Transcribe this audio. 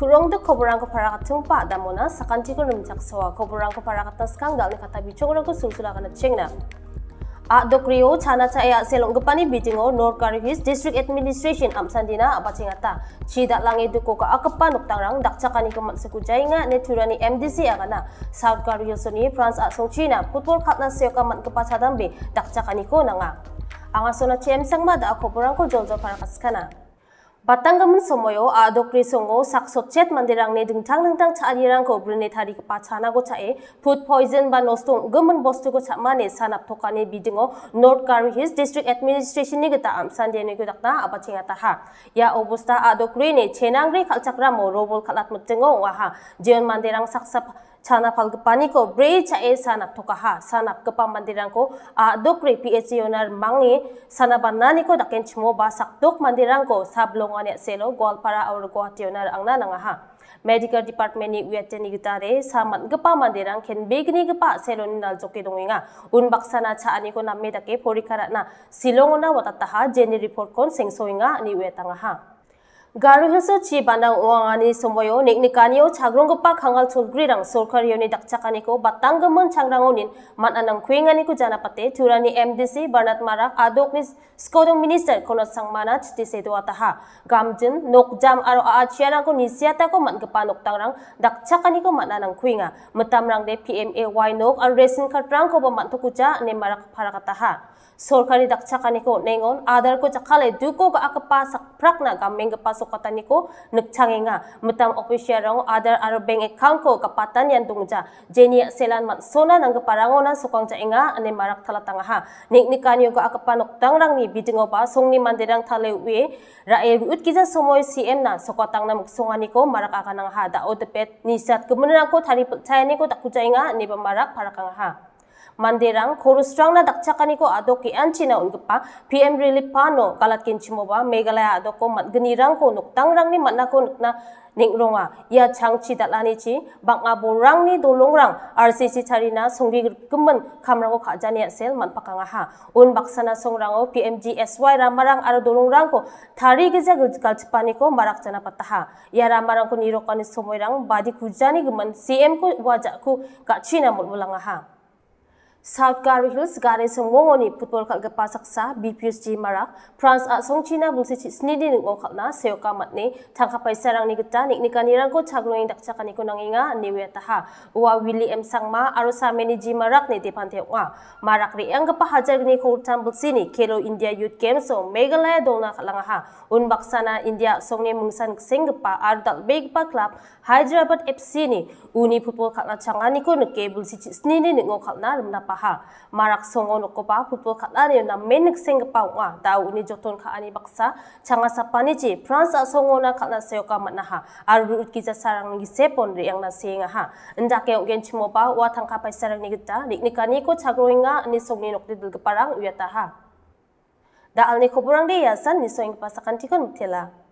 kurongdo koborangko parakatungpa damona sakanti ko rumjak sawa koborangko parakata skandal ni kata bicokra ko sulsula kana chengna a dokrio chana cha ya selong gupani bitingo nor karihis district administration amsandina apachingata chida langi duko ka akapa noktangrang dakchakani ko matsu kujainga neturani mdc agana south karihis soni france a songchina football cup na seka mat gupa chadambi dakchakani ko nanga anga sona chem sangma da khoporang ko jolzo parakaskana Patangamun somoyo adok risongo saksotchet mandirangni dingtang dingtang charirangko brune thari pachana go chae food poison ba nostong gumun bostu go chamane sanap thokane bidingo North Curry Hills District Administration ni gata amsan dene go dakna abachinga ta ha ya obosta adok rene chenangri khalchakra mo robol khalat mutjengo wa ha jeon mandirang saksap chanapal paniko bridge e sanap tokaha sanap kepa mandiranko a dokre phc owner mangi sanabanani ko daken chmo ba sak dok mandiranko sablongani selo golpara aur guwahati owner angna nanga ha medical department ni wiat ni gitare samat gapa mandirang ken begni gapa selon dal joke dongenga un baksana cha ani ko namme dake porikara na silongona wata taha jeni report kon sengsoinga ni wetanga ha Garu Hilso Chi Bandang Oangani Somoyo Niknikaniyo Chagronggupa Khangal Cholgri Rang Solkar Yoni Dakchakaniko Batanggaman Changrangonin Man Anang Kuinganiko Janapate Turani MDC Barnat Marak Adoknis Skodong Minister Kono Sangmana Chitisedo Ataha Gamjin Nokjam Aro Aachianako Nisiatako Man Gepa Noktangrang Dakchakaniko Man Anang Kuinga Metamrang De PMAY Nok An Resin Kartrang Ko Baman Tukuja Ne Marak Parakataha Solkari Dakchakaniko Nengon Adar Ko Chakale Duko Ga Akapa Sakprakna Gamenggepa masuk kota ni ko nak cangi nga metam official rong ada ar bank account ko kapatan yang tung ja jeni selan mat sona nang parango na sukong ja inga ane marak thala tanga ha nik ni kan yoga akapanok tang rang ni bidingo pa song ni mandirang thale we ra e ut kiza somoy cm na sokotang na muksunga ni ko marak akanang ha da o the pet ni sat kemunang ko thari pchai ni ko takujainga ni pemarak parakang ha manderang khorustrangna dakchakani ko adoki anchina ungpa pm relief pano kalatkin chimoba megalaya adoko matgni rang ko nuktangrangni matna ko nukna ningronga ya changchi dalani chi bangma borangni dolongrang rcc charina songgi gumman khamrango khajani sel manpakanga ha un baksana songrango pmgsy ramarang aro dolongrang ko thari geja gulchpani ko marakchana pataha ya ramarang ko nirokani somoirang badi khujani gumman cm ko wajaku kachina mulmulanga ha South Garry Hills Garry Sengwong ni putol kat gepa saksa BPSG Mara France at Song China bungsi cik sendiri ni ngong kat na seoka mat ni tangkapai sarang ni geta ni nikan ni rangko caglo yang tak cakan ikon nang inga ni wia taha wa William Sangma aru sami ni ji Mara ni di pantai wa Mara kri yang gepa hajar ni kultan bungsi ni Kelo India Youth Games so Meghalaya dolna kat langaha un baksa na India Song ni mungsan kseng gepa aru dal beg pa klub Hyderabad FC ni uni putol kat na cangan ikon ke bungsi cik sendiri ni ngong kat na remna paha marak songon ko pa football khatlani na menik sing pa wa ta uni joton kha ani baksa changa sapani ji france a songona khatna seoka matna ha ar rut ki sarang gi sepon re yang na sing ha nda ke ogen chimo pa wa thang kha pai sarang ni gita nikani ko chagroinga ni songni nokti dul parang uyata ha da alni khoburang de yasan ni soing ya pasakan tikon tela